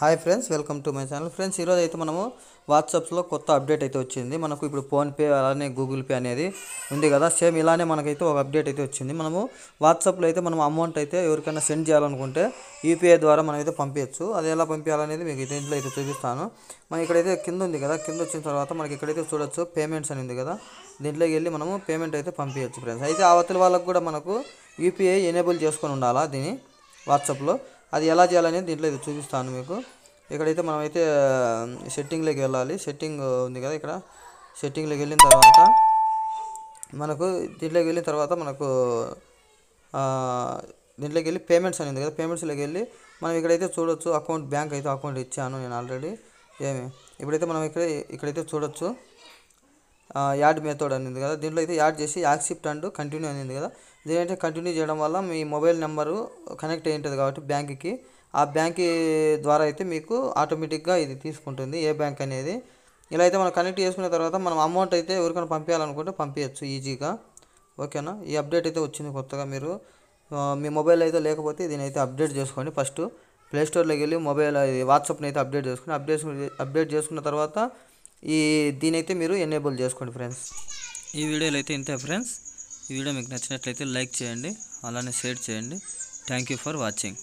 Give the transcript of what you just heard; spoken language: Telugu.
hi friends welcome to my channel friends ఈరోజు అయితే మనము వాట్సాప్స్లో కొత్త అప్డేట్ అయితే వచ్చింది మనకు ఇప్పుడు ఫోన్పే అలానే గూగుల్ పే అనేది ఉంది కదా సేమ్ ఇలానే మనకైతే ఒక అప్డేట్ అయితే వచ్చింది మనము వాట్సాప్లో అయితే మనం అమౌంట్ అయితే ఎవరికైనా సెండ్ చేయాలనుకుంటే యూపీఐ ద్వారా మనమైతే పంపించచ్చు అది ఎలా పంపించాలనేది మీకు దీంట్లో అయితే చూపిస్తాను మనం ఇక్కడైతే కింద ఉంది కదా కింద వచ్చిన తర్వాత మనకి ఇక్కడైతే చూడొచ్చు పేమెంట్స్ అని ఉంది కదా దీంట్లోకి వెళ్ళి మనము పేమెంట్ అయితే పంపించచ్చు ఫ్రెండ్స్ అయితే అవతల వాళ్ళకు కూడా మనకు యూపీఐ ఎనేబుల్ చేసుకొని ఉండాలా దీన్ని వాట్సాప్లో అది ఎలా చేయాలనేది దీంట్లో ఇది చూపిస్తాను మీకు ఇక్కడైతే మనమైతే సెట్టింగ్లోకి వెళ్ళాలి సెట్టింగ్ ఉంది కదా ఇక్కడ సెట్టింగ్లోకి వెళ్ళిన తర్వాత మనకు దీంట్లోకి వెళ్ళిన తర్వాత మనకు దీంట్లోకి వెళ్ళి పేమెంట్స్ అనేది కదా పేమెంట్స్లోకి వెళ్ళి మనం ఇక్కడైతే చూడొచ్చు అకౌంట్ బ్యాంక్ అయితే అకౌంట్ ఇచ్చాను నేను ఆల్రెడీ ఏమి ఇప్పుడైతే మనం ఇక్కడ ఇక్కడైతే చూడొచ్చు యాడ్ మెథడ్ అనేది కదా దీంట్లో అయితే యాడ్ చేసి యాక్సిప్ట్ అండ్ కంటిన్యూ అనేది కదా దీనైతే కంటిన్యూ చేయడం వల్ల మీ మొబైల్ నెంబరు కనెక్ట్ అయ్యింటుంది కాబట్టి బ్యాంక్కి ఆ బ్యాంక్ ద్వారా అయితే మీకు ఆటోమేటిక్గా ఇది తీసుకుంటుంది ఏ బ్యాంక్ అనేది ఇలా అయితే మనం కనెక్ట్ చేసుకున్న తర్వాత మనం అమౌంట్ అయితే ఎవరికైనా పంపించాలనుకుంటే పంపించచ్చు ఈజీగా ఓకేనా ఈ అప్డేట్ అయితే వచ్చింది కొత్తగా మీరు మీ మొబైల్ అయితే లేకపోతే దీని అయితే అప్డేట్ చేసుకోండి ఫస్ట్ ప్లేస్టోర్లోకి వెళ్ళి మొబైల్ వాట్సాప్ని అయితే అప్డేట్ చేసుకుని అప్డేట్ అప్డేట్ చేసుకున్న తర్వాత ఈ దీనైతే మీరు ఎనేబుల్ చేసుకోండి ఫ్రెండ్స్ ఈ వీడియోలో అయితే ఇంతే ఫ్రెండ్స్ ఈ వీడియో మీకు నచ్చినట్లయితే లైక్ చేయండి అలానే షేర్ చేయండి థ్యాంక్ ఫర్ వాచింగ్